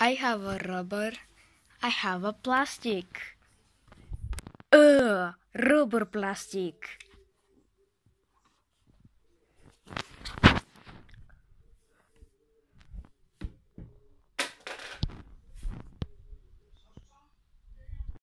I have a rubber. I have a plastic. Uh, rubber plastic.